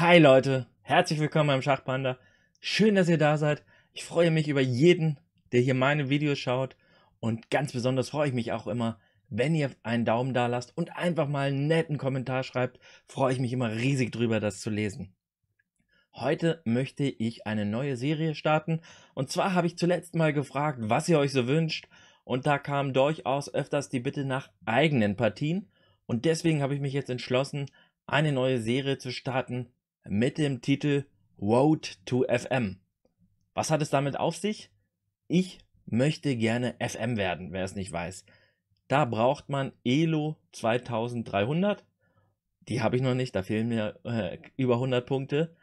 Hi Leute, herzlich willkommen beim Schachpanda. Schön, dass ihr da seid. Ich freue mich über jeden, der hier meine Videos schaut. Und ganz besonders freue ich mich auch immer, wenn ihr einen Daumen da lasst und einfach mal einen netten Kommentar schreibt. Freue ich mich immer riesig drüber, das zu lesen. Heute möchte ich eine neue Serie starten. Und zwar habe ich zuletzt mal gefragt, was ihr euch so wünscht. Und da kam durchaus öfters die Bitte nach eigenen Partien. Und deswegen habe ich mich jetzt entschlossen, eine neue Serie zu starten, mit dem Titel Road to FM. Was hat es damit auf sich? Ich möchte gerne FM werden, wer es nicht weiß. Da braucht man Elo 2300. Die habe ich noch nicht, da fehlen mir äh, über 100 Punkte.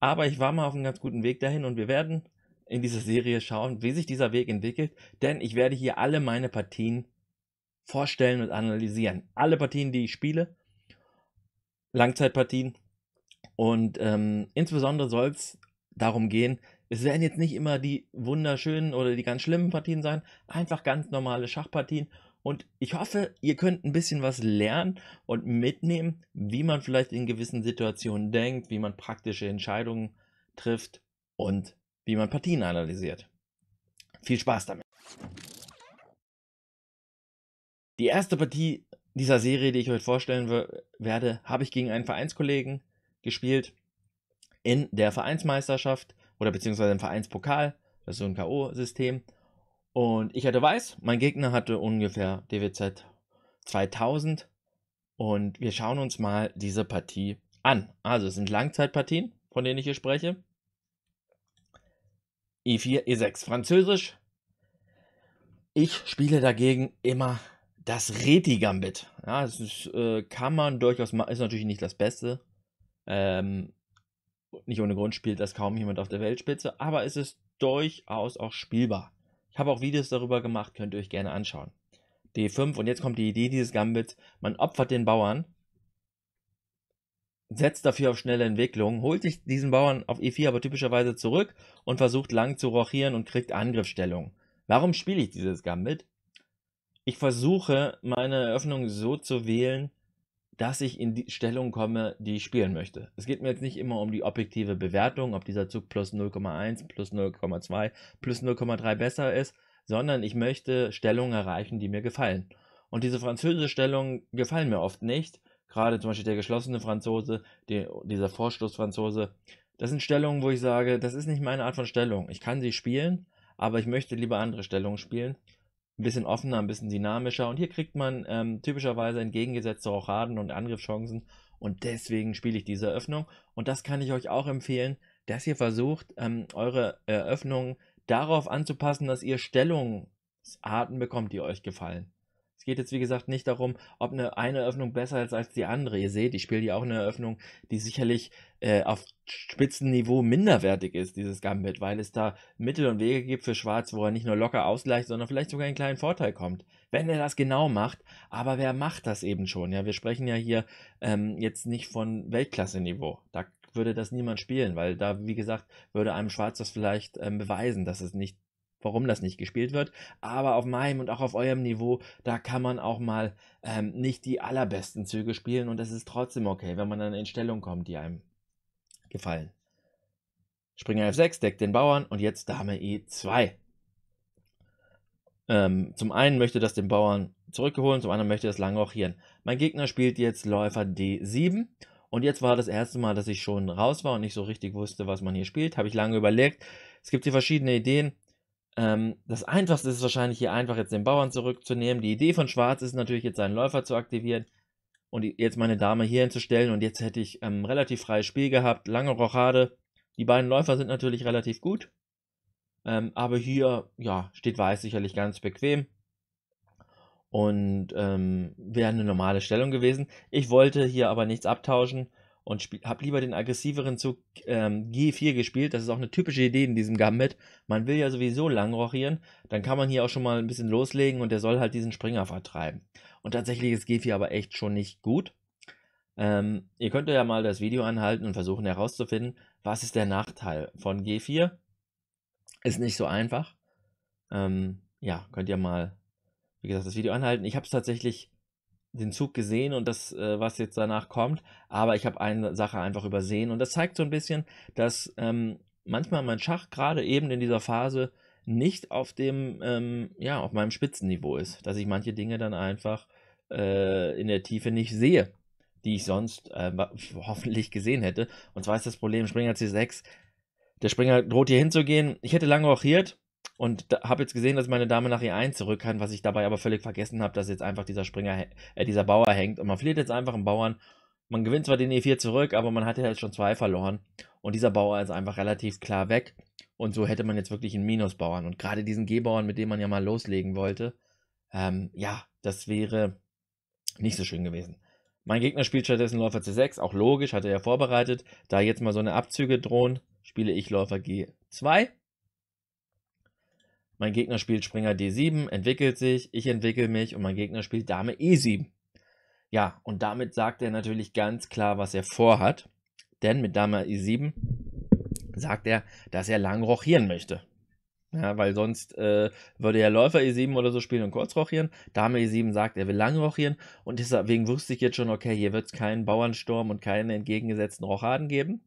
Aber ich war mal auf einem ganz guten Weg dahin und wir werden in dieser Serie schauen, wie sich dieser Weg entwickelt. Denn ich werde hier alle meine Partien vorstellen und analysieren. Alle Partien, die ich spiele. Langzeitpartien, und ähm, insbesondere soll es darum gehen, es werden jetzt nicht immer die wunderschönen oder die ganz schlimmen Partien sein, einfach ganz normale Schachpartien. Und ich hoffe, ihr könnt ein bisschen was lernen und mitnehmen, wie man vielleicht in gewissen Situationen denkt, wie man praktische Entscheidungen trifft und wie man Partien analysiert. Viel Spaß damit. Die erste Partie dieser Serie, die ich euch vorstellen werde, habe ich gegen einen Vereinskollegen gespielt in der Vereinsmeisterschaft oder beziehungsweise im Vereinspokal. Das ist so ein K.O.-System. Und ich hatte weiß, mein Gegner hatte ungefähr DWZ 2000. Und wir schauen uns mal diese Partie an. Also es sind Langzeitpartien, von denen ich hier spreche. E4, E6 Französisch. Ich spiele dagegen immer das Reti-Gambit. Ja, das ist, äh, kann man durchaus machen, ist natürlich nicht das Beste, ähm, nicht ohne Grund spielt das kaum jemand auf der Weltspitze, aber es ist durchaus auch spielbar. Ich habe auch Videos darüber gemacht, könnt ihr euch gerne anschauen. D5 und jetzt kommt die Idee dieses Gambits. Man opfert den Bauern, setzt dafür auf schnelle Entwicklung, holt sich diesen Bauern auf E4 aber typischerweise zurück und versucht lang zu rochieren und kriegt Angriffsstellung. Warum spiele ich dieses Gambit? Ich versuche meine Eröffnung so zu wählen, dass ich in die Stellung komme, die ich spielen möchte. Es geht mir jetzt nicht immer um die objektive Bewertung, ob dieser Zug plus 0,1, plus 0,2, plus 0,3 besser ist, sondern ich möchte Stellungen erreichen, die mir gefallen. Und diese französische Stellung gefallen mir oft nicht. Gerade zum Beispiel der geschlossene Franzose, die, dieser Vorstoßfranzose. Das sind Stellungen, wo ich sage, das ist nicht meine Art von Stellung. Ich kann sie spielen, aber ich möchte lieber andere Stellungen spielen ein bisschen offener, ein bisschen dynamischer. Und hier kriegt man ähm, typischerweise entgegengesetzte Rochaden und Angriffschancen. Und deswegen spiele ich diese Eröffnung. Und das kann ich euch auch empfehlen, dass ihr versucht, ähm, eure Eröffnungen darauf anzupassen, dass ihr Stellungsarten bekommt, die euch gefallen. Es geht jetzt, wie gesagt, nicht darum, ob eine, eine Eröffnung besser ist als die andere. Ihr seht, ich spiele hier auch eine Eröffnung, die sicherlich äh, auf Spitzenniveau minderwertig ist, dieses Gambit, weil es da Mittel und Wege gibt für Schwarz, wo er nicht nur locker ausgleicht, sondern vielleicht sogar einen kleinen Vorteil kommt, wenn er das genau macht. Aber wer macht das eben schon? Ja, wir sprechen ja hier ähm, jetzt nicht von Weltklasse-Niveau. Da würde das niemand spielen, weil da, wie gesagt, würde einem Schwarz das vielleicht ähm, beweisen, dass es nicht warum das nicht gespielt wird. Aber auf meinem und auch auf eurem Niveau, da kann man auch mal ähm, nicht die allerbesten Züge spielen und das ist trotzdem okay, wenn man dann in Stellung kommt, die einem gefallen. Springer F6 deckt den Bauern und jetzt Dame E2. Ähm, zum einen möchte das den Bauern zurückholen, zum anderen möchte das lange langrochieren. Mein Gegner spielt jetzt Läufer D7 und jetzt war das erste Mal, dass ich schon raus war und nicht so richtig wusste, was man hier spielt. Habe ich lange überlegt. Es gibt hier verschiedene Ideen. Ähm, das Einfachste ist wahrscheinlich hier einfach jetzt den Bauern zurückzunehmen. Die Idee von Schwarz ist natürlich jetzt seinen Läufer zu aktivieren und jetzt meine Dame hier hinzustellen und jetzt hätte ich ähm, relativ freies Spiel gehabt, lange Rochade. Die beiden Läufer sind natürlich relativ gut, ähm, aber hier ja, steht Weiß sicherlich ganz bequem und ähm, wäre eine normale Stellung gewesen. Ich wollte hier aber nichts abtauschen und habe lieber den aggressiveren Zug ähm, G4 gespielt. Das ist auch eine typische Idee in diesem Gambit. Man will ja sowieso lang rochieren, dann kann man hier auch schon mal ein bisschen loslegen und der soll halt diesen Springer vertreiben. Und tatsächlich ist G4 aber echt schon nicht gut. Ähm, ihr könnt ja mal das Video anhalten und versuchen herauszufinden, was ist der Nachteil von G4. Ist nicht so einfach. Ähm, ja, könnt ihr mal, wie gesagt, das Video anhalten. Ich habe es tatsächlich den Zug gesehen und das, äh, was jetzt danach kommt. Aber ich habe eine Sache einfach übersehen. Und das zeigt so ein bisschen, dass ähm, manchmal mein Schach gerade eben in dieser Phase nicht auf dem, ähm, ja, auf meinem Spitzenniveau ist. Dass ich manche Dinge dann einfach äh, in der Tiefe nicht sehe, die ich sonst äh, hoffentlich gesehen hätte. Und zwar ist das Problem Springer C6. Der Springer droht hier hinzugehen. Ich hätte lange rochiert und habe jetzt gesehen, dass meine Dame nach E1 zurück kann, was ich dabei aber völlig vergessen habe, dass jetzt einfach dieser Springer, äh, dieser Bauer hängt und man verliert jetzt einfach einen Bauern. Man gewinnt zwar den E4 zurück, aber man hat ja jetzt schon zwei verloren und dieser Bauer ist einfach relativ klar weg und so hätte man jetzt wirklich einen Minusbauern und gerade diesen G-Bauern, mit dem man ja mal loslegen wollte, ähm, ja, das wäre nicht so schön gewesen. Mein Gegner spielt stattdessen Läufer C6, auch logisch, hatte er vorbereitet. Da jetzt mal so eine Abzüge drohen, spiele ich Läufer G2 mein Gegner spielt Springer D7, entwickelt sich, ich entwickle mich und mein Gegner spielt Dame E7. Ja, und damit sagt er natürlich ganz klar, was er vorhat. Denn mit Dame E7 sagt er, dass er lang rochieren möchte. Ja, weil sonst äh, würde er Läufer E7 oder so spielen und kurz rochieren. Dame E7 sagt, er will lang rochieren. Und deswegen wusste ich jetzt schon, okay, hier wird es keinen Bauernsturm und keine entgegengesetzten Rochaden geben.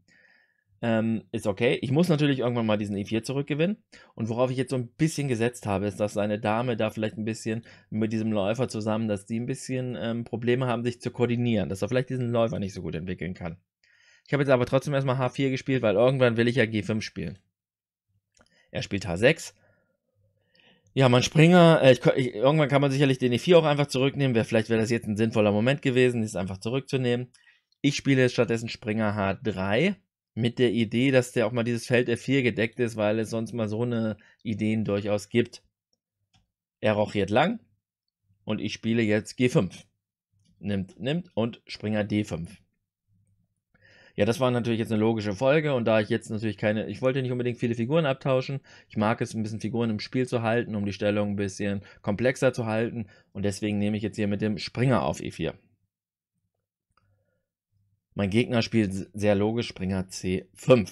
Ähm, ist okay. Ich muss natürlich irgendwann mal diesen E4 zurückgewinnen. Und worauf ich jetzt so ein bisschen gesetzt habe, ist, dass seine Dame da vielleicht ein bisschen mit diesem Läufer zusammen, dass die ein bisschen ähm, Probleme haben, sich zu koordinieren, dass er vielleicht diesen Läufer nicht so gut entwickeln kann. Ich habe jetzt aber trotzdem erstmal H4 gespielt, weil irgendwann will ich ja G5 spielen. Er spielt H6. Ja, mein Springer, äh, ich, ich, irgendwann kann man sicherlich den E4 auch einfach zurücknehmen. Wär, vielleicht wäre das jetzt ein sinnvoller Moment gewesen, es einfach zurückzunehmen. Ich spiele stattdessen Springer H3 mit der Idee, dass der auch mal dieses Feld F4 gedeckt ist, weil es sonst mal so eine Ideen durchaus gibt. Er rochiert lang und ich spiele jetzt G5. Nimmt, nimmt und Springer D5. Ja, das war natürlich jetzt eine logische Folge und da ich jetzt natürlich keine, ich wollte nicht unbedingt viele Figuren abtauschen. Ich mag es, ein bisschen Figuren im Spiel zu halten, um die Stellung ein bisschen komplexer zu halten und deswegen nehme ich jetzt hier mit dem Springer auf E4. Mein Gegner spielt sehr logisch Springer C5.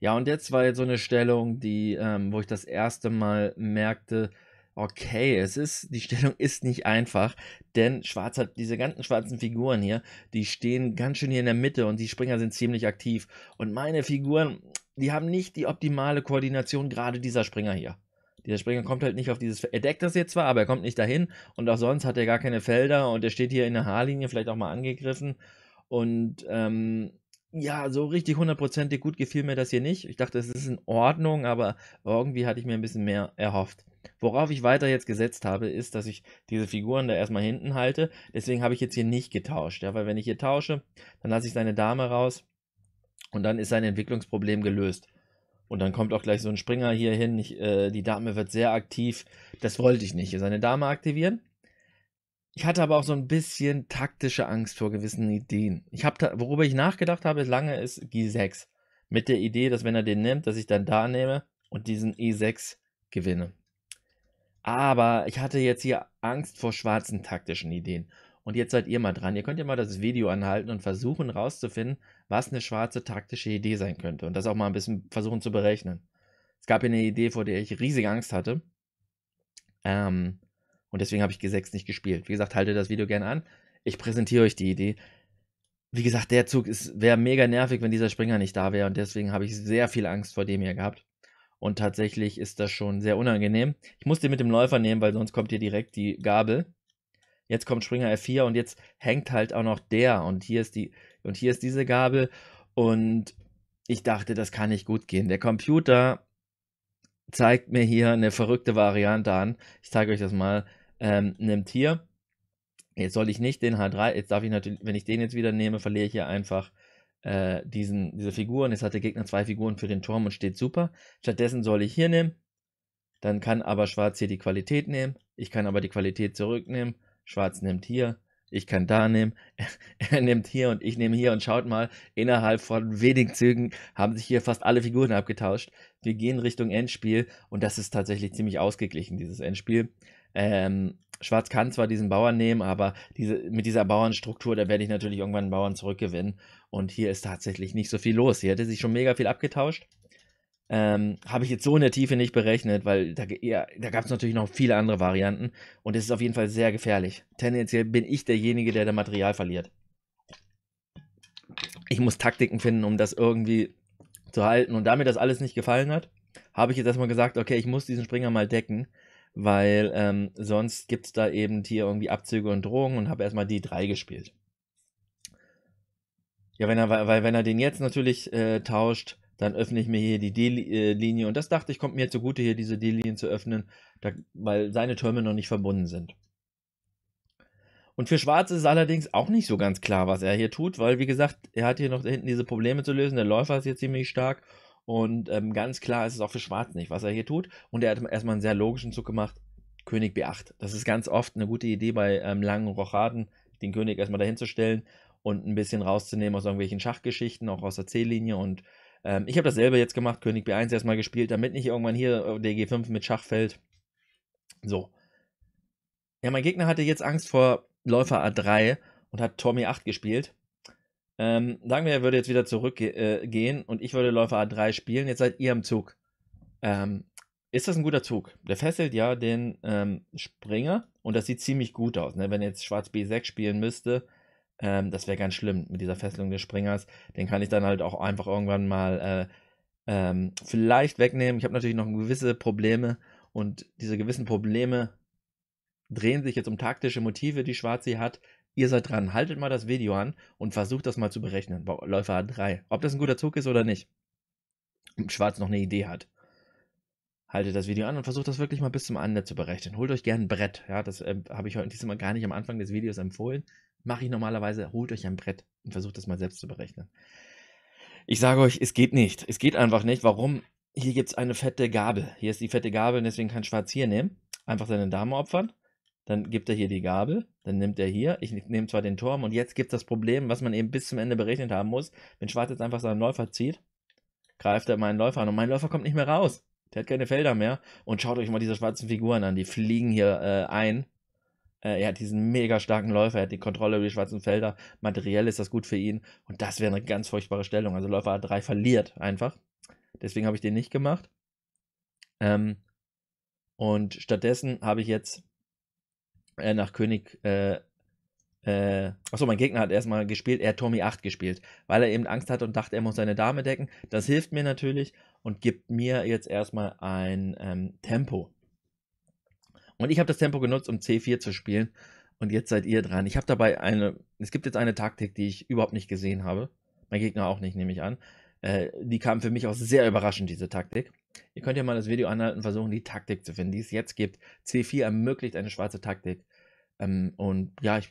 Ja, und jetzt war jetzt so eine Stellung, die, ähm, wo ich das erste Mal merkte, okay, es ist, die Stellung ist nicht einfach, denn Schwarz hat diese ganzen schwarzen Figuren hier, die stehen ganz schön hier in der Mitte und die Springer sind ziemlich aktiv. Und meine Figuren, die haben nicht die optimale Koordination, gerade dieser Springer hier. Dieser Springer kommt halt nicht auf dieses. Feld. Er deckt das jetzt zwar, aber er kommt nicht dahin und auch sonst hat er gar keine Felder und er steht hier in der Haarlinie, vielleicht auch mal angegriffen. Und ähm, ja, so richtig hundertprozentig gut gefiel mir das hier nicht. Ich dachte, es ist in Ordnung, aber irgendwie hatte ich mir ein bisschen mehr erhofft. Worauf ich weiter jetzt gesetzt habe, ist, dass ich diese Figuren da erstmal hinten halte. Deswegen habe ich jetzt hier nicht getauscht. Ja, weil wenn ich hier tausche, dann lasse ich seine Dame raus und dann ist sein Entwicklungsproblem gelöst. Und dann kommt auch gleich so ein Springer hier hin. Ich, äh, die Dame wird sehr aktiv. Das wollte ich nicht. Seine Dame aktivieren. Ich hatte aber auch so ein bisschen taktische Angst vor gewissen Ideen. Ich habe, worüber ich nachgedacht habe, lange ist G6. Mit der Idee, dass wenn er den nimmt, dass ich dann da nehme und diesen E6 gewinne. Aber ich hatte jetzt hier Angst vor schwarzen taktischen Ideen. Und jetzt seid ihr mal dran. Ihr könnt ja mal das Video anhalten und versuchen rauszufinden, was eine schwarze taktische Idee sein könnte. Und das auch mal ein bisschen versuchen zu berechnen. Es gab hier eine Idee, vor der ich riesige Angst hatte. Ähm, und deswegen habe ich G6 nicht gespielt. Wie gesagt, haltet das Video gerne an. Ich präsentiere euch die Idee. Wie gesagt, der Zug wäre mega nervig, wenn dieser Springer nicht da wäre. Und deswegen habe ich sehr viel Angst vor dem hier gehabt. Und tatsächlich ist das schon sehr unangenehm. Ich muss den mit dem Läufer nehmen, weil sonst kommt hier direkt die Gabel. Jetzt kommt Springer F4 und jetzt hängt halt auch noch der. Und hier ist die, und hier ist diese Gabel. Und ich dachte, das kann nicht gut gehen. Der Computer zeigt mir hier eine verrückte Variante an. Ich zeige euch das mal ähm, nimmt hier. Jetzt soll ich nicht den H3, jetzt darf ich natürlich, wenn ich den jetzt wieder nehme, verliere ich hier einfach äh, diesen, diese Figuren. Jetzt hat der Gegner zwei Figuren für den Turm und steht super. Stattdessen soll ich hier nehmen. Dann kann aber Schwarz hier die Qualität nehmen. Ich kann aber die Qualität zurücknehmen. Schwarz nimmt hier. Ich kann da nehmen. er nimmt hier und ich nehme hier. Und schaut mal, innerhalb von wenigen Zügen haben sich hier fast alle Figuren abgetauscht. Wir gehen Richtung Endspiel. Und das ist tatsächlich ziemlich ausgeglichen, dieses Endspiel. Ähm, Schwarz kann zwar diesen Bauern nehmen, aber diese, mit dieser Bauernstruktur, da werde ich natürlich irgendwann einen Bauern zurückgewinnen. Und hier ist tatsächlich nicht so viel los. Hier hätte sich schon mega viel abgetauscht. Ähm, Habe ich jetzt so in der Tiefe nicht berechnet, weil da, ja, da gab es natürlich noch viele andere Varianten. Und es ist auf jeden Fall sehr gefährlich. Tendenziell bin ich derjenige, der da Material verliert. Ich muss Taktiken finden, um das irgendwie zu halten. Und damit das alles nicht gefallen hat, habe ich jetzt erstmal gesagt, okay, ich muss diesen Springer mal decken weil ähm, sonst gibt es da eben hier irgendwie Abzüge und Drohungen und habe erstmal die drei gespielt. Ja, wenn er, weil wenn er den jetzt natürlich äh, tauscht, dann öffne ich mir hier die D-Linie äh, und das dachte ich, kommt mir zugute, hier diese D-Linien zu öffnen, da, weil seine Türme noch nicht verbunden sind. Und für Schwarz ist es allerdings auch nicht so ganz klar, was er hier tut, weil wie gesagt, er hat hier noch hinten diese Probleme zu lösen, der Läufer ist hier ziemlich stark und ähm, ganz klar ist es auch für Schwarz nicht, was er hier tut. Und er hat erstmal einen sehr logischen Zug gemacht. König B8. Das ist ganz oft eine gute Idee bei ähm, langen Rochaden, den König erstmal dahin zu stellen und ein bisschen rauszunehmen aus irgendwelchen Schachgeschichten, auch aus der C-Linie. Und ähm, ich habe dasselbe jetzt gemacht, König B1 erstmal gespielt, damit nicht irgendwann hier äh, der G5 mit Schach fällt. So. Ja, mein Gegner hatte jetzt Angst vor Läufer A3 und hat Tommy 8 gespielt. Ähm, sagen wir, er würde jetzt wieder zurückgehen äh, und ich würde Läufer A3 spielen. Jetzt seid ihr im Zug. Ähm, ist das ein guter Zug? Der fesselt ja den ähm, Springer und das sieht ziemlich gut aus. Ne? Wenn jetzt Schwarz B6 spielen müsste, ähm, das wäre ganz schlimm mit dieser Fesselung des Springers. Den kann ich dann halt auch einfach irgendwann mal äh, ähm, vielleicht wegnehmen. Ich habe natürlich noch gewisse Probleme und diese gewissen Probleme drehen sich jetzt um taktische Motive, die Schwarz sie hat, ihr seid dran, haltet mal das Video an und versucht das mal zu berechnen. Läufer A3. Ob das ein guter Zug ist oder nicht. Und Schwarz noch eine Idee hat. Haltet das Video an und versucht das wirklich mal bis zum Ende zu berechnen. Holt euch gerne ein Brett. Ja, das äh, habe ich heute diesmal gar nicht am Anfang des Videos empfohlen. Mache ich normalerweise. Holt euch ein Brett und versucht das mal selbst zu berechnen. Ich sage euch, es geht nicht. Es geht einfach nicht. Warum? Hier gibt es eine fette Gabel. Hier ist die fette Gabel und deswegen kann Schwarz hier nehmen. Einfach seine Dame opfern dann gibt er hier die Gabel, dann nimmt er hier, ich nehme zwar den Turm und jetzt gibt es das Problem, was man eben bis zum Ende berechnet haben muss. Wenn Schwarz jetzt einfach seinen Läufer zieht, greift er meinen Läufer an und mein Läufer kommt nicht mehr raus. Der hat keine Felder mehr. Und schaut euch mal diese schwarzen Figuren an, die fliegen hier äh, ein. Äh, er hat diesen mega starken Läufer, er hat die Kontrolle über die schwarzen Felder. Materiell ist das gut für ihn. Und das wäre eine ganz furchtbare Stellung. Also Läufer A3 verliert einfach. Deswegen habe ich den nicht gemacht. Ähm, und stattdessen habe ich jetzt äh, nach König. Äh, äh, achso, mein Gegner hat erstmal gespielt, er hat Tommy 8 gespielt, weil er eben Angst hatte und dachte, er muss seine Dame decken. Das hilft mir natürlich und gibt mir jetzt erstmal ein ähm, Tempo. Und ich habe das Tempo genutzt, um C4 zu spielen. Und jetzt seid ihr dran. Ich habe dabei eine. Es gibt jetzt eine Taktik, die ich überhaupt nicht gesehen habe. Mein Gegner auch nicht, nehme ich an. Äh, die kam für mich auch sehr überraschend, diese Taktik. Ihr könnt ja mal das Video anhalten und versuchen, die Taktik zu finden, die es jetzt gibt. C4 ermöglicht eine schwarze Taktik. Ähm, und ja, ich,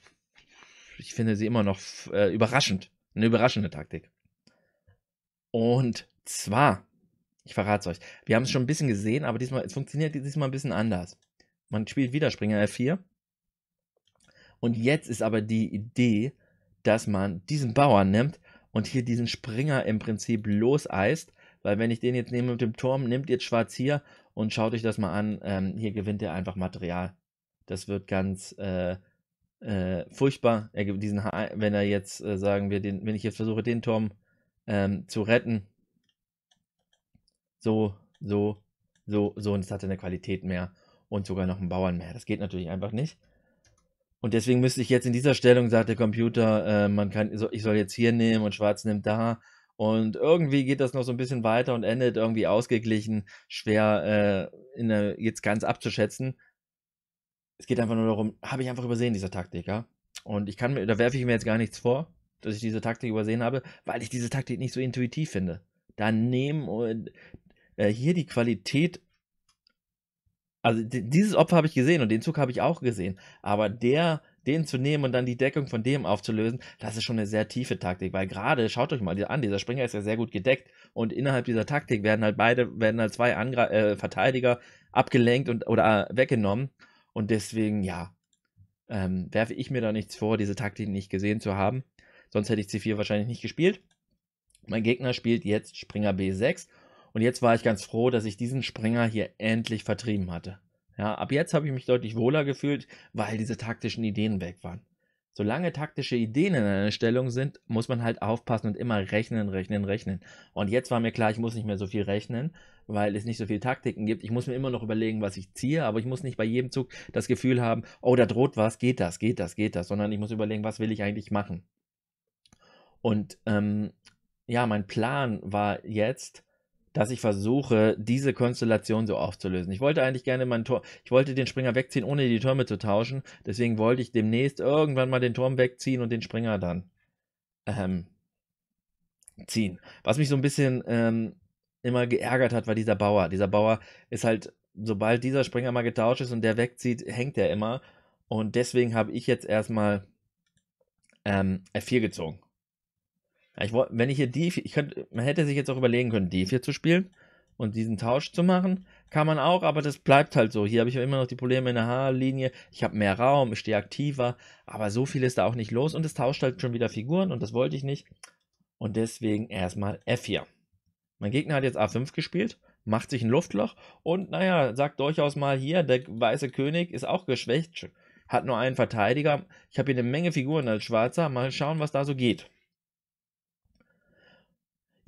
ich finde sie immer noch äh, überraschend. Eine überraschende Taktik. Und zwar, ich verrate es euch, wir haben es schon ein bisschen gesehen, aber diesmal, es funktioniert diesmal ein bisschen anders. Man spielt wieder Springer F4. Und jetzt ist aber die Idee, dass man diesen Bauern nimmt und hier diesen Springer im Prinzip loseist. Weil wenn ich den jetzt nehme mit dem Turm, nimmt jetzt Schwarz hier und schaut euch das mal an. Ähm, hier gewinnt er einfach Material. Das wird ganz äh, äh, furchtbar. Er gibt diesen, wenn er jetzt äh, sagen wir, den, wenn ich jetzt versuche, den Turm ähm, zu retten, so, so, so, so, und es hat eine Qualität mehr und sogar noch einen Bauern mehr. Das geht natürlich einfach nicht. Und deswegen müsste ich jetzt in dieser Stellung, sagt der Computer, äh, man kann, ich soll jetzt hier nehmen und Schwarz nimmt da. Und irgendwie geht das noch so ein bisschen weiter und endet irgendwie ausgeglichen, schwer äh, der, jetzt ganz abzuschätzen es geht einfach nur darum, habe ich einfach übersehen, diese Taktik, ja. Und ich kann mir, da werfe ich mir jetzt gar nichts vor, dass ich diese Taktik übersehen habe, weil ich diese Taktik nicht so intuitiv finde. Da nehmen äh, hier die Qualität, also dieses Opfer habe ich gesehen und den Zug habe ich auch gesehen, aber der, den zu nehmen und dann die Deckung von dem aufzulösen, das ist schon eine sehr tiefe Taktik, weil gerade, schaut euch mal an, dieser Springer ist ja sehr gut gedeckt und innerhalb dieser Taktik werden halt beide, werden halt zwei Angre äh, Verteidiger abgelenkt und, oder äh, weggenommen und deswegen, ja, ähm, werfe ich mir da nichts vor, diese Taktik nicht gesehen zu haben. Sonst hätte ich C4 wahrscheinlich nicht gespielt. Mein Gegner spielt jetzt Springer B6. Und jetzt war ich ganz froh, dass ich diesen Springer hier endlich vertrieben hatte. Ja, ab jetzt habe ich mich deutlich wohler gefühlt, weil diese taktischen Ideen weg waren solange taktische Ideen in einer Stellung sind, muss man halt aufpassen und immer rechnen, rechnen, rechnen. Und jetzt war mir klar, ich muss nicht mehr so viel rechnen, weil es nicht so viele Taktiken gibt. Ich muss mir immer noch überlegen, was ich ziehe, aber ich muss nicht bei jedem Zug das Gefühl haben, oh, da droht was, geht das, geht das, geht das, sondern ich muss überlegen, was will ich eigentlich machen. Und ähm, ja, mein Plan war jetzt, dass ich versuche, diese Konstellation so aufzulösen. Ich wollte eigentlich gerne meinen Tor, ich wollte den Springer wegziehen, ohne die Türme zu tauschen. Deswegen wollte ich demnächst irgendwann mal den Turm wegziehen und den Springer dann ähm, ziehen. Was mich so ein bisschen ähm, immer geärgert hat, war dieser Bauer. Dieser Bauer ist halt, sobald dieser Springer mal getauscht ist und der wegzieht, hängt er immer. Und deswegen habe ich jetzt erstmal ähm, F4 gezogen. Ich wenn ich hier D4, ich könnte, man hätte sich jetzt auch überlegen können, D4 zu spielen und diesen Tausch zu machen. Kann man auch, aber das bleibt halt so. Hier habe ich immer noch die Probleme in der H-Linie. Ich habe mehr Raum, ich stehe aktiver, aber so viel ist da auch nicht los und es tauscht halt schon wieder Figuren und das wollte ich nicht. Und deswegen erstmal F4. Mein Gegner hat jetzt A5 gespielt, macht sich ein Luftloch und naja, sagt durchaus mal hier, der weiße König ist auch geschwächt, hat nur einen Verteidiger. Ich habe hier eine Menge Figuren als Schwarzer. Mal schauen, was da so geht.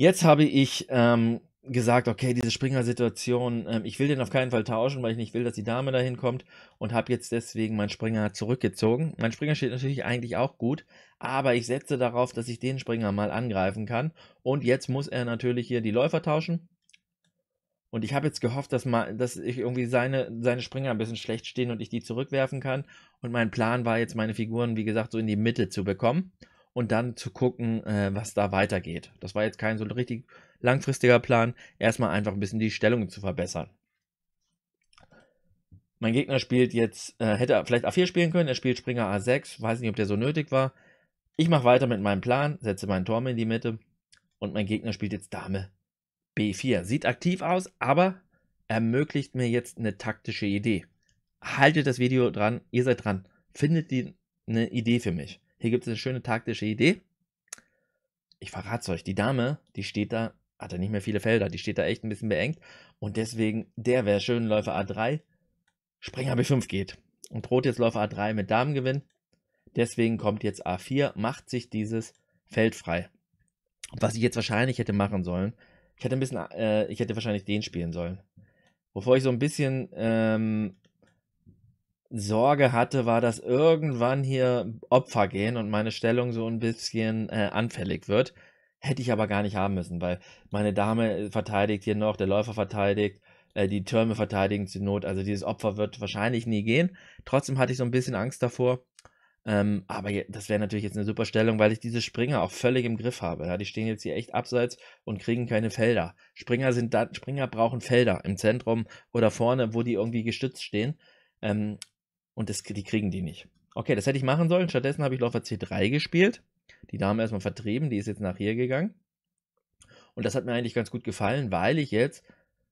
Jetzt habe ich ähm, gesagt, okay, diese Springer-Situation, ähm, ich will den auf keinen Fall tauschen, weil ich nicht will, dass die Dame dahin kommt und habe jetzt deswegen meinen Springer zurückgezogen. Mein Springer steht natürlich eigentlich auch gut, aber ich setze darauf, dass ich den Springer mal angreifen kann. Und jetzt muss er natürlich hier die Läufer tauschen. Und ich habe jetzt gehofft, dass, mal, dass ich irgendwie seine, seine Springer ein bisschen schlecht stehen und ich die zurückwerfen kann. Und mein Plan war jetzt, meine Figuren, wie gesagt, so in die Mitte zu bekommen und dann zu gucken, äh, was da weitergeht. Das war jetzt kein so richtig langfristiger Plan. Erstmal einfach ein bisschen die Stellung zu verbessern. Mein Gegner spielt jetzt, äh, hätte vielleicht A4 spielen können, er spielt Springer A6, weiß nicht, ob der so nötig war. Ich mache weiter mit meinem Plan, setze meinen Turm in die Mitte und mein Gegner spielt jetzt Dame B4. Sieht aktiv aus, aber ermöglicht mir jetzt eine taktische Idee. Haltet das Video dran, ihr seid dran. Findet die, eine Idee für mich. Hier gibt es eine schöne taktische Idee. Ich verrate es euch, die Dame, die steht da, hat da nicht mehr viele Felder, die steht da echt ein bisschen beengt. Und deswegen, der wäre schön, Läufer A3, Springer B5 geht. Und droht jetzt Läufer A3 mit Damengewinn. Deswegen kommt jetzt A4, macht sich dieses Feld frei. Was ich jetzt wahrscheinlich hätte machen sollen, ich hätte ein bisschen, äh, ich hätte wahrscheinlich den spielen sollen. Wovor ich so ein bisschen ähm, Sorge hatte, war, dass irgendwann hier Opfer gehen und meine Stellung so ein bisschen äh, anfällig wird. Hätte ich aber gar nicht haben müssen, weil meine Dame äh, verteidigt hier noch, der Läufer verteidigt, äh, die Türme verteidigen zur Not. Also dieses Opfer wird wahrscheinlich nie gehen. Trotzdem hatte ich so ein bisschen Angst davor. Ähm, aber das wäre natürlich jetzt eine super Stellung, weil ich diese Springer auch völlig im Griff habe. Ja? Die stehen jetzt hier echt abseits und kriegen keine Felder. Springer, sind da, Springer brauchen Felder im Zentrum oder vorne, wo die irgendwie gestützt stehen. Ähm, und das, die kriegen die nicht. Okay, das hätte ich machen sollen. Stattdessen habe ich Läufer C3 gespielt. Die Dame erstmal vertrieben, die ist jetzt nach hier gegangen. Und das hat mir eigentlich ganz gut gefallen, weil ich jetzt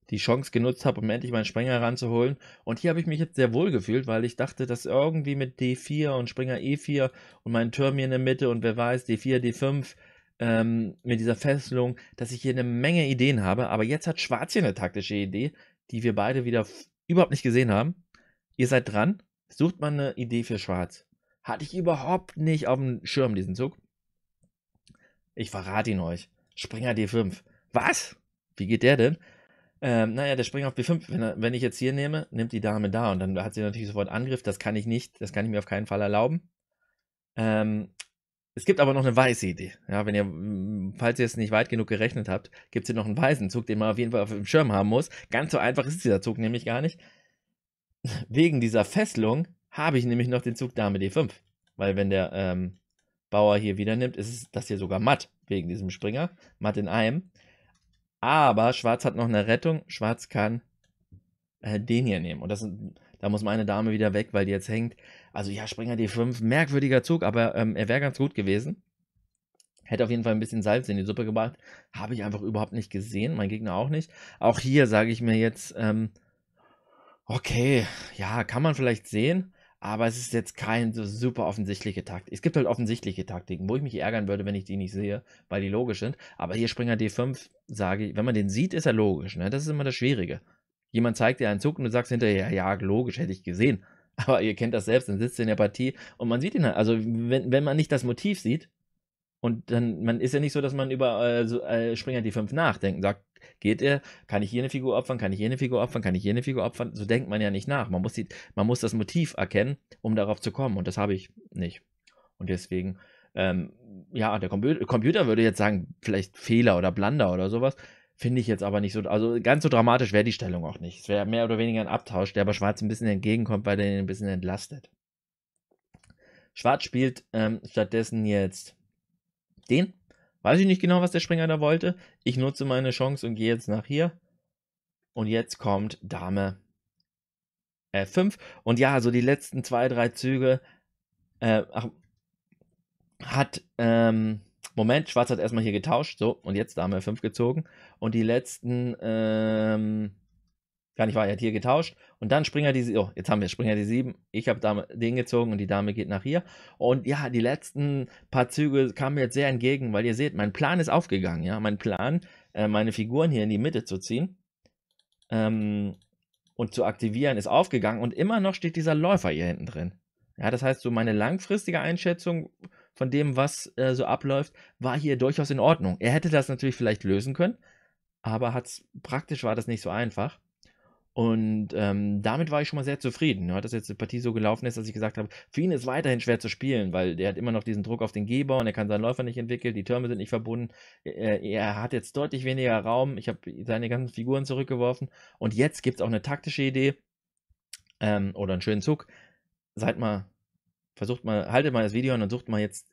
die Chance genutzt habe, um endlich meinen Springer ranzuholen. Und hier habe ich mich jetzt sehr wohl gefühlt, weil ich dachte, dass irgendwie mit D4 und Springer E4 und meinen Türm hier in der Mitte und wer weiß, D4, D5 ähm, mit dieser Fesselung, dass ich hier eine Menge Ideen habe. Aber jetzt hat Schwarz hier eine taktische Idee, die wir beide wieder überhaupt nicht gesehen haben. Ihr seid dran sucht man eine Idee für Schwarz. Hatte ich überhaupt nicht auf dem Schirm, diesen Zug. Ich verrate ihn euch. Springer D5. Was? Wie geht der denn? Ähm, naja, der Springer auf B5, wenn, er, wenn, ich jetzt hier nehme, nimmt die Dame da und dann hat sie natürlich sofort Angriff. Das kann ich nicht, das kann ich mir auf keinen Fall erlauben. Ähm, es gibt aber noch eine weiße Idee. Ja, wenn ihr, falls ihr es nicht weit genug gerechnet habt, gibt es hier noch einen weißen Zug, den man auf jeden Fall auf dem Schirm haben muss. Ganz so einfach ist dieser Zug nämlich gar nicht wegen dieser Fesselung habe ich nämlich noch den Zug Dame D5. Weil wenn der ähm, Bauer hier wieder nimmt, ist das hier sogar matt wegen diesem Springer. Matt in einem. Aber Schwarz hat noch eine Rettung. Schwarz kann äh, den hier nehmen. Und das sind, da muss meine Dame wieder weg, weil die jetzt hängt. Also ja, Springer D5, merkwürdiger Zug, aber ähm, er wäre ganz gut gewesen. Hätte auf jeden Fall ein bisschen Salz in die Suppe gebracht. Habe ich einfach überhaupt nicht gesehen. Mein Gegner auch nicht. Auch hier sage ich mir jetzt, ähm, Okay, ja, kann man vielleicht sehen, aber es ist jetzt kein so super offensichtliche Taktik. Es gibt halt offensichtliche Taktiken, wo ich mich ärgern würde, wenn ich die nicht sehe, weil die logisch sind. Aber hier Springer D5, sage ich, wenn man den sieht, ist er logisch. Ne? Das ist immer das Schwierige. Jemand zeigt dir einen Zug und du sagst hinterher, ja, logisch, hätte ich gesehen. Aber ihr kennt das selbst, dann sitzt ihr in der Partie und man sieht ihn halt. Also, wenn, wenn man nicht das Motiv sieht, und dann, man ist ja nicht so, dass man über äh, so, äh, Springer die 5 nachdenkt und sagt, geht er, kann ich hier eine Figur opfern, kann ich hier eine Figur opfern, kann ich hier eine Figur opfern. So denkt man ja nicht nach. Man muss, die, man muss das Motiv erkennen, um darauf zu kommen. Und das habe ich nicht. Und deswegen, ähm, ja, der Computer, Computer würde jetzt sagen, vielleicht Fehler oder Blunder oder sowas. Finde ich jetzt aber nicht so, also ganz so dramatisch wäre die Stellung auch nicht. Es wäre mehr oder weniger ein Abtausch, der aber Schwarz ein bisschen entgegenkommt, weil er ihn ein bisschen entlastet. Schwarz spielt ähm, stattdessen jetzt den. Weiß ich nicht genau, was der Springer da wollte. Ich nutze meine Chance und gehe jetzt nach hier. Und jetzt kommt Dame F5. Und ja, so die letzten zwei, drei Züge äh, ach, hat. Ähm, Moment, Schwarz hat erstmal hier getauscht. So, und jetzt Dame F5 gezogen. Und die letzten. Ähm, gar nicht wahr, er hat hier getauscht und dann Springer die, 7. oh, jetzt haben wir Springer die 7, ich habe den gezogen und die Dame geht nach hier und ja, die letzten paar Züge kamen mir jetzt sehr entgegen, weil ihr seht, mein Plan ist aufgegangen, ja, mein Plan, äh, meine Figuren hier in die Mitte zu ziehen ähm, und zu aktivieren ist aufgegangen und immer noch steht dieser Läufer hier hinten drin. Ja, das heißt, so meine langfristige Einschätzung von dem, was äh, so abläuft, war hier durchaus in Ordnung. Er hätte das natürlich vielleicht lösen können, aber hat's, praktisch war das nicht so einfach. Und ähm, damit war ich schon mal sehr zufrieden, ne? dass jetzt die Partie so gelaufen ist, dass ich gesagt habe, für ihn ist weiterhin schwer zu spielen, weil der hat immer noch diesen Druck auf den Geber und er kann seinen Läufer nicht entwickeln, die Türme sind nicht verbunden. Er, er hat jetzt deutlich weniger Raum. Ich habe seine ganzen Figuren zurückgeworfen. Und jetzt gibt es auch eine taktische Idee ähm, oder einen schönen Zug. Seid mal, versucht mal, haltet mal das Video und dann sucht mal jetzt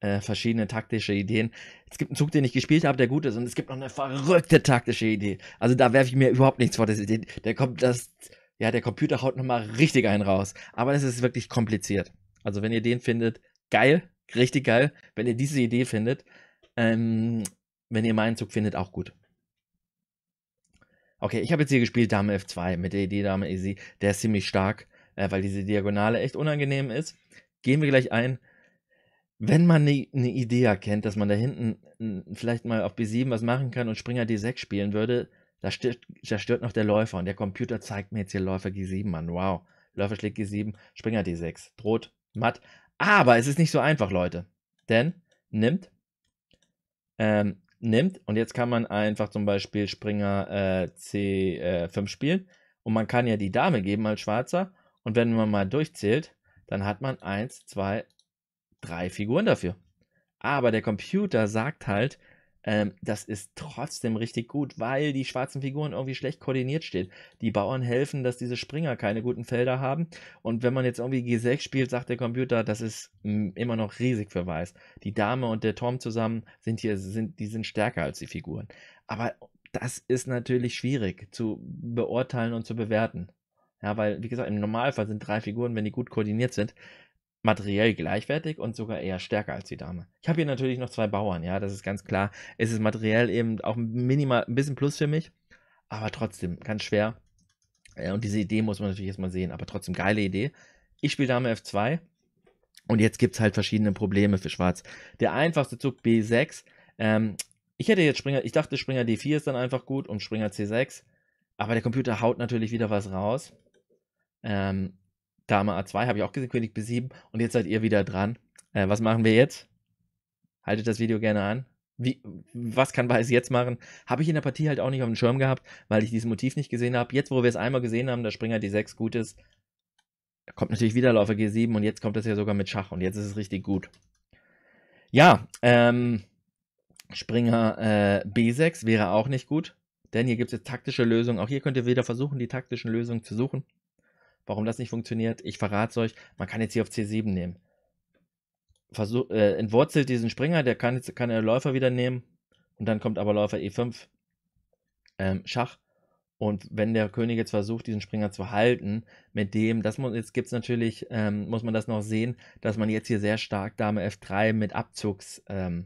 äh, verschiedene taktische Ideen. Es gibt einen Zug, den ich gespielt habe, der gut ist, und es gibt noch eine verrückte taktische Idee. Also da werfe ich mir überhaupt nichts vor. Das, der, der kommt das, ja, der Computer haut nochmal richtig einen raus. Aber es ist wirklich kompliziert. Also wenn ihr den findet, geil, richtig geil. Wenn ihr diese Idee findet, ähm, wenn ihr meinen Zug findet, auch gut. Okay, ich habe jetzt hier gespielt Dame F2 mit der Idee Dame Easy. Der ist ziemlich stark, äh, weil diese Diagonale echt unangenehm ist. Gehen wir gleich ein wenn man eine ne Idee erkennt, dass man da hinten vielleicht mal auf B7 was machen kann und Springer D6 spielen würde, da stört, da stört noch der Läufer und der Computer zeigt mir jetzt hier Läufer G7 an. Wow. Läufer schlägt G7, Springer D6. Rot, matt. Aber es ist nicht so einfach, Leute. Denn nimmt, ähm, nimmt und jetzt kann man einfach zum Beispiel Springer äh, C5 äh, spielen und man kann ja die Dame geben als Schwarzer und wenn man mal durchzählt, dann hat man 1, 2, 3 drei Figuren dafür. Aber der Computer sagt halt, ähm, das ist trotzdem richtig gut, weil die schwarzen Figuren irgendwie schlecht koordiniert stehen. Die Bauern helfen, dass diese Springer keine guten Felder haben. Und wenn man jetzt irgendwie G6 spielt, sagt der Computer, das ist hm, immer noch riesig für Weiß. Die Dame und der Tom zusammen sind hier, sind, die sind stärker als die Figuren. Aber das ist natürlich schwierig zu beurteilen und zu bewerten. Ja, weil, wie gesagt, im Normalfall sind drei Figuren, wenn die gut koordiniert sind, materiell gleichwertig und sogar eher stärker als die Dame. Ich habe hier natürlich noch zwei Bauern, ja, das ist ganz klar. Es ist materiell eben auch minimal ein bisschen plus für mich, aber trotzdem ganz schwer. Äh, und diese Idee muss man natürlich erstmal sehen, aber trotzdem geile Idee. Ich spiele Dame F2 und jetzt gibt es halt verschiedene Probleme für Schwarz. Der einfachste Zug B6. Ähm, ich hätte jetzt Springer, ich dachte Springer D4 ist dann einfach gut und Springer C6. Aber der Computer haut natürlich wieder was raus. Ähm, Dame A2 habe ich auch gesehen, König B7 und jetzt seid ihr wieder dran. Äh, was machen wir jetzt? Haltet das Video gerne an. Wie, was kann Weiß jetzt machen? Habe ich in der Partie halt auch nicht auf dem Schirm gehabt, weil ich dieses Motiv nicht gesehen habe. Jetzt, wo wir es einmal gesehen haben, dass Springer D6 gut ist, kommt natürlich wieder Läufer G7 und jetzt kommt das ja sogar mit Schach und jetzt ist es richtig gut. Ja, ähm, Springer äh, B6 wäre auch nicht gut, denn hier gibt es jetzt taktische Lösungen. Auch hier könnt ihr wieder versuchen, die taktischen Lösungen zu suchen warum das nicht funktioniert. Ich verrate es euch, man kann jetzt hier auf C7 nehmen. Versuch, äh, entwurzelt diesen Springer, der kann, jetzt, kann er Läufer wieder nehmen und dann kommt aber Läufer E5 ähm, Schach. Und wenn der König jetzt versucht, diesen Springer zu halten, mit dem, das muss, jetzt gibt es natürlich, ähm, muss man das noch sehen, dass man jetzt hier sehr stark Dame F3 mit Abzugsdrohungen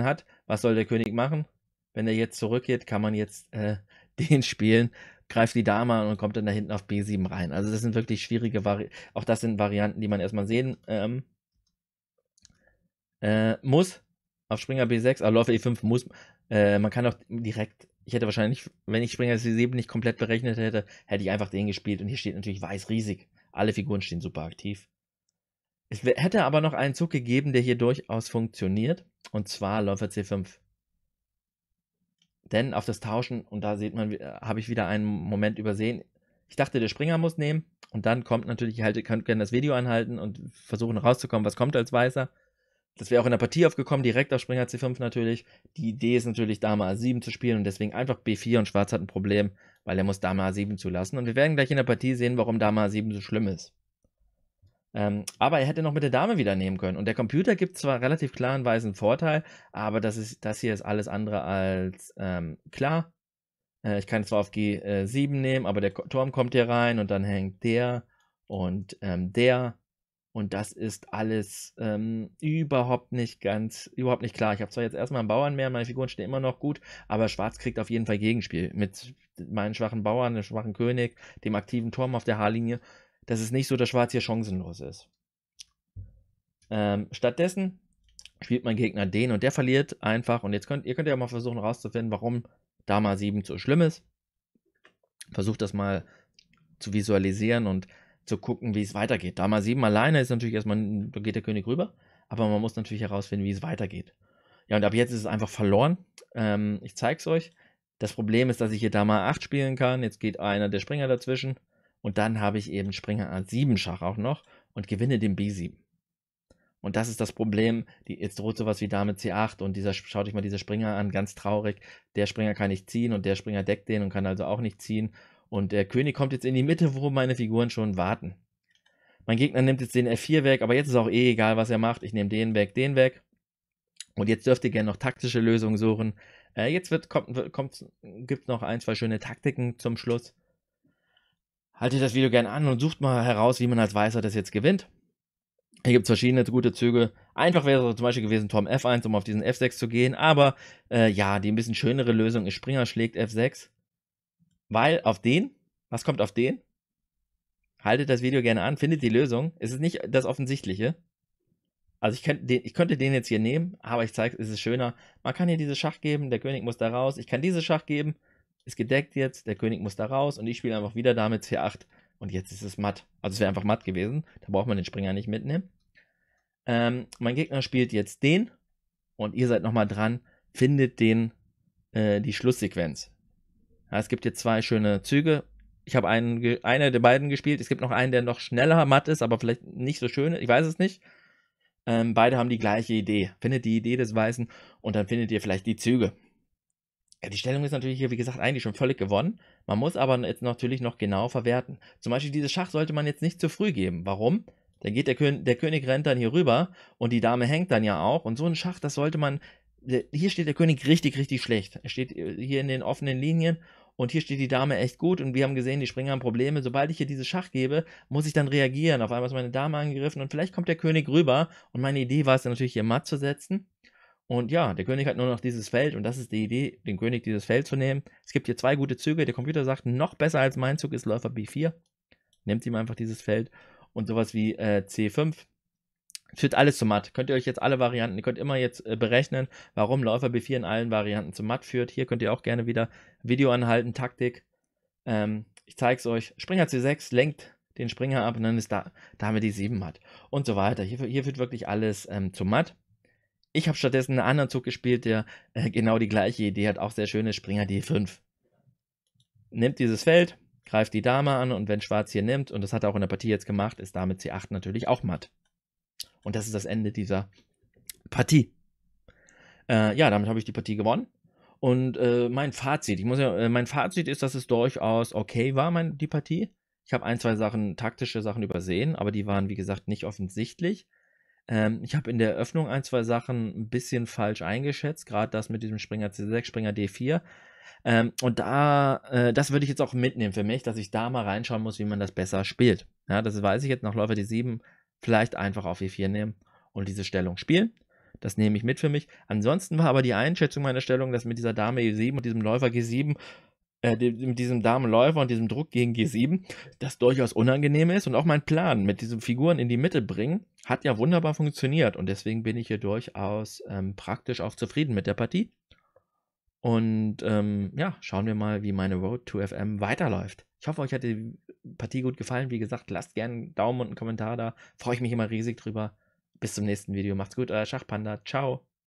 ähm, hat. Was soll der König machen? Wenn er jetzt zurückgeht, kann man jetzt äh, den spielen, greift die Dame an und kommt dann da hinten auf B7 rein. Also das sind wirklich schwierige Varianten. Auch das sind Varianten, die man erstmal sehen ähm, äh, muss. Auf Springer B6, aber Läufer E5 muss. Äh, man kann auch direkt, ich hätte wahrscheinlich, wenn ich Springer C7 nicht komplett berechnet hätte, hätte ich einfach den gespielt. Und hier steht natürlich weiß riesig. Alle Figuren stehen super aktiv. Es hätte aber noch einen Zug gegeben, der hier durchaus funktioniert. Und zwar Läufer C5. Denn auf das Tauschen, und da sieht man, äh, habe ich wieder einen Moment übersehen. Ich dachte, der Springer muss nehmen. Und dann kommt natürlich, ich halte, könnt gerne das Video anhalten und versuchen rauszukommen, was kommt als Weißer. Das wäre auch in der Partie aufgekommen, direkt auf Springer C5 natürlich. Die Idee ist natürlich, Dame A7 zu spielen und deswegen einfach B4 und Schwarz hat ein Problem, weil er muss Dame A7 zulassen. Und wir werden gleich in der Partie sehen, warum Dame A7 so schlimm ist. Ähm, aber er hätte noch mit der Dame wieder nehmen können. Und der Computer gibt zwar relativ klaren weisen Vorteil, aber das, ist, das hier ist alles andere als ähm, klar. Äh, ich kann zwar auf G7 nehmen, aber der Turm kommt hier rein und dann hängt der und ähm, der. Und das ist alles ähm, überhaupt nicht ganz, überhaupt nicht klar. Ich habe zwar jetzt erstmal einen Bauern mehr, meine Figuren stehen immer noch gut, aber Schwarz kriegt auf jeden Fall Gegenspiel. Mit meinen schwachen Bauern, dem schwachen König, dem aktiven Turm auf der H-Linie dass es nicht so, dass Schwarz hier chancenlos ist. Ähm, stattdessen spielt mein Gegner den und der verliert einfach. Und jetzt könnt ihr könnt ja mal versuchen herauszufinden, warum Dama 7 so schlimm ist. Versucht das mal zu visualisieren und zu gucken, wie es weitergeht. Dama 7 alleine ist natürlich erstmal, da geht der König rüber, aber man muss natürlich herausfinden, wie es weitergeht. Ja, und ab jetzt ist es einfach verloren. Ähm, ich zeige es euch. Das Problem ist, dass ich hier Dama 8 spielen kann. Jetzt geht einer der Springer dazwischen. Und dann habe ich eben Springer A7 Schach auch noch und gewinne den B7. Und das ist das Problem. Die, jetzt droht sowas wie Dame C8 und dieser, schaut euch mal diese Springer an, ganz traurig. Der Springer kann nicht ziehen und der Springer deckt den und kann also auch nicht ziehen. Und der König kommt jetzt in die Mitte, wo meine Figuren schon warten. Mein Gegner nimmt jetzt den F4 weg, aber jetzt ist auch eh egal, was er macht. Ich nehme den weg, den weg. Und jetzt dürft ihr gerne noch taktische Lösungen suchen. Äh, jetzt wird, kommt, kommt, gibt es noch ein, zwei schöne Taktiken zum Schluss haltet das Video gerne an und sucht mal heraus, wie man als Weißer das jetzt gewinnt. Hier gibt es verschiedene gute Züge. Einfach wäre zum Beispiel gewesen Tom F1, um auf diesen F6 zu gehen. Aber äh, ja, die ein bisschen schönere Lösung ist Springer schlägt F6. Weil auf den, was kommt auf den? Haltet das Video gerne an, findet die Lösung. Es ist nicht das Offensichtliche. Also ich, könnt, den, ich könnte den jetzt hier nehmen, aber ich zeige es, ist schöner. Man kann hier diese Schach geben, der König muss da raus. Ich kann diese Schach geben, ist gedeckt jetzt, der König muss da raus und ich spiele einfach wieder Dame C8 und jetzt ist es matt. Also es wäre einfach matt gewesen, da braucht man den Springer nicht mitnehmen. Ähm, mein Gegner spielt jetzt den und ihr seid nochmal dran, findet den, äh, die Schlusssequenz. Ja, es gibt jetzt zwei schöne Züge. Ich habe einen, eine der beiden gespielt. Es gibt noch einen, der noch schneller matt ist, aber vielleicht nicht so schön. Ich weiß es nicht. Ähm, beide haben die gleiche Idee. Findet die Idee des Weißen und dann findet ihr vielleicht die Züge die Stellung ist natürlich hier, wie gesagt, eigentlich schon völlig gewonnen. Man muss aber jetzt natürlich noch genau verwerten. Zum Beispiel dieses Schach sollte man jetzt nicht zu früh geben. Warum? Dann geht der, Kön der König rennt dann hier rüber und die Dame hängt dann ja auch. Und so ein Schach, das sollte man. Hier steht der König richtig, richtig schlecht. Er steht äh, hier in den offenen Linien und hier steht die Dame echt gut und wir haben gesehen, die Springer haben Probleme. Sobald ich hier dieses Schach gebe, muss ich dann reagieren. Auf einmal ist meine Dame angegriffen und vielleicht kommt der König rüber und meine Idee war es dann natürlich hier matt zu setzen. Und ja, der König hat nur noch dieses Feld und das ist die Idee, den König dieses Feld zu nehmen. Es gibt hier zwei gute Züge. Der Computer sagt, noch besser als mein Zug ist Läufer B4. Nehmt ihm einfach dieses Feld und sowas wie äh, C5. Führt alles zu matt. Könnt ihr euch jetzt alle Varianten, ihr könnt immer jetzt äh, berechnen, warum Läufer B4 in allen Varianten zu matt führt. Hier könnt ihr auch gerne wieder Video anhalten, Taktik. Ähm, ich zeige es euch. Springer C6 lenkt den Springer ab und dann ist da, Dame die 7 matt und so weiter. Hier, hier wird wirklich alles ähm, zu matt. Ich habe stattdessen einen anderen Zug gespielt, der äh, genau die gleiche Idee hat, auch sehr schöne Springer D5. Nimmt dieses Feld, greift die Dame an und wenn Schwarz hier nimmt, und das hat er auch in der Partie jetzt gemacht, ist damit C8 natürlich auch matt. Und das ist das Ende dieser Partie. Äh, ja, damit habe ich die Partie gewonnen. Und äh, mein Fazit, ich muss ja, äh, mein Fazit ist, dass es durchaus okay war, mein, die Partie. Ich habe ein, zwei Sachen, taktische Sachen übersehen, aber die waren, wie gesagt, nicht offensichtlich. Ähm, ich habe in der Eröffnung ein, zwei Sachen ein bisschen falsch eingeschätzt, gerade das mit diesem Springer C6, Springer D4. Ähm, und da, äh, das würde ich jetzt auch mitnehmen für mich, dass ich da mal reinschauen muss, wie man das besser spielt. Ja, das weiß ich jetzt nach Läufer D7, vielleicht einfach auf E4 nehmen und diese Stellung spielen. Das nehme ich mit für mich. Ansonsten war aber die Einschätzung meiner Stellung, dass mit dieser Dame E7 und diesem Läufer G7 äh, mit diesem Damenläufer und diesem Druck gegen G7, das durchaus unangenehm ist. Und auch mein Plan mit diesen Figuren in die Mitte bringen, hat ja wunderbar funktioniert. Und deswegen bin ich hier durchaus ähm, praktisch auch zufrieden mit der Partie. Und ähm, ja, schauen wir mal, wie meine Road to FM weiterläuft. Ich hoffe, euch hat die Partie gut gefallen. Wie gesagt, lasst gerne einen Daumen und einen Kommentar da. Freue ich mich immer riesig drüber. Bis zum nächsten Video. Macht's gut, euer Schachpanda. Ciao.